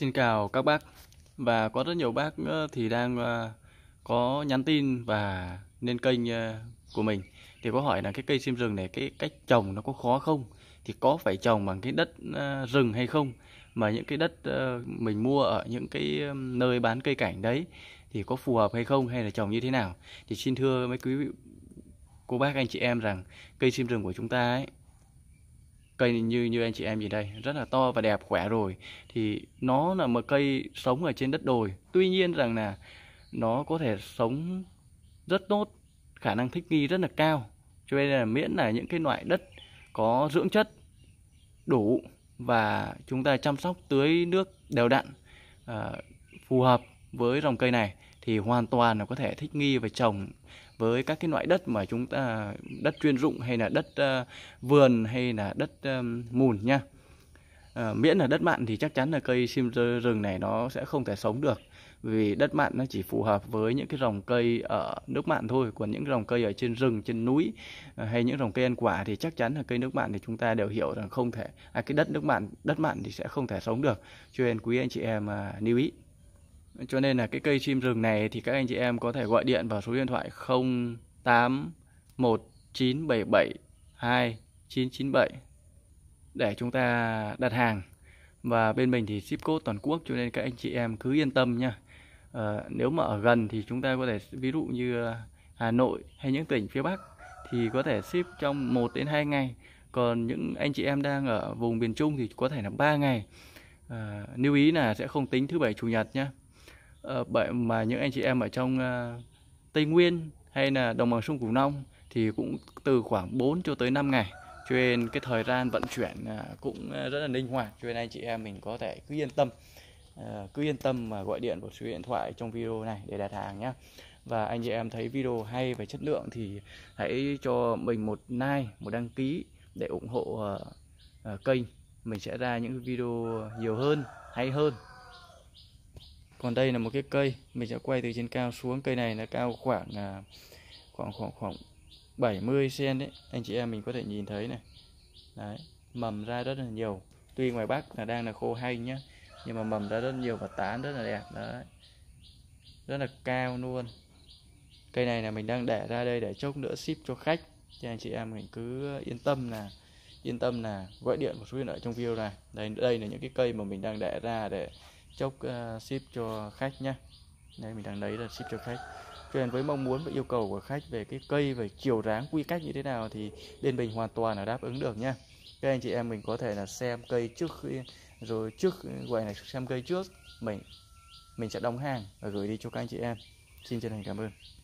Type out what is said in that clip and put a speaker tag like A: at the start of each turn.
A: Xin chào các bác và có rất nhiều bác ờ, thì đang ờ, có nhắn tin và lên kênh ờ, của mình thì có hỏi là cái cây sim rừng này cái cách trồng nó có khó không thì có phải trồng bằng cái đất rừng hay không mà những cái đất mình mua ở những cái nơi bán cây cảnh đấy thì có phù hợp hay không hay là trồng như thế nào thì xin thưa mấy quý vị cô bác anh chị em rằng cây sim rừng của chúng ta ấy cây như như anh chị em gì đây rất là to và đẹp khỏe rồi thì nó là một cây sống ở trên đất đồi tuy nhiên rằng là nó có thể sống rất tốt khả năng thích nghi rất là cao cho nên là miễn là những cái loại đất có dưỡng chất đủ và chúng ta chăm sóc tưới nước đều đặn à, phù hợp với dòng cây này thì hoàn toàn là có thể thích nghi và trồng với các cái loại đất mà chúng ta đất chuyên dụng hay là đất uh, vườn hay là đất um, mùn nha à, miễn là đất mặn thì chắc chắn là cây sim rừng này nó sẽ không thể sống được vì đất mặn nó chỉ phù hợp với những cái dòng cây ở nước mặn thôi còn những dòng cây ở trên rừng trên núi hay những dòng cây ăn quả thì chắc chắn là cây nước mặn thì chúng ta đều hiểu rằng không thể à, cái đất nước mặn đất mặn thì sẽ không thể sống được cho nên quý anh chị em à, lưu ý cho nên là cái cây chim rừng này thì các anh chị em có thể gọi điện vào số điện thoại 0819772997 để chúng ta đặt hàng và bên mình thì ship code toàn quốc cho nên các anh chị em cứ yên tâm nha à, ờ, nếu mà ở gần thì chúng ta có thể ví dụ như ờ, Hà Nội hay những tỉnh phía Bắc thì có thể ship trong 1 đến 2 ngày còn những anh chị em đang ở vùng miền Trung thì có thể là 3 ngày à, lưu ý là sẽ không tính thứ bảy chủ nhật nhé Ờ, bởi mà những anh chị em ở trong ờ, Tây Nguyên hay là đồng bằng sông Cửu Long thì cũng từ khoảng 4 cho tới 5 ngày cho nên cái thời gian vận chuyển ờ, cũng rất là linh hoạt cho nên anh chị em mình có thể cứ yên tâm cứ yên tâm mà gọi điện vào số điện thoại trong video này để đặt hàng nhé và anh chị em thấy video hay về chất lượng thì hãy cho mình một like một đăng ký để ủng hộ kênh mình sẽ ra những video nhiều hơn hay hơn còn đây là một cái cây mình sẽ quay từ trên cao xuống cây này nó cao khoảng là khoảng khoảng khoảng 70 cm đấy anh chị em mình có thể nhìn thấy này đấy, mầm ra rất là nhiều tuy ngoài bắc là đang là khô hay nhá nhưng mà mầm ra rất nhiều và tán rất là đẹp đấy rất là cao luôn cây này là mình đang để ra đây để chốc nữa ship cho khách cho anh chị em mình cứ yên tâm là yên tâm là gọi điện một số điện thoại trong video này đây đây là những cái cây mà mình đang để ra để chốc uh, ship cho khách nhé đây mình đang lấy là ship cho khách cho với mong muốn và yêu cầu của khách về cái cây về chiều dáng quy cách như thế nào thì bên mình hoàn toàn là đáp ứng được nhé các anh chị em mình có thể là xem cây trước khi rồi trước gọi là xem cây trước mình mình sẽ đóng hàng và gửi đi cho các anh chị em xin chân thành cảm ơn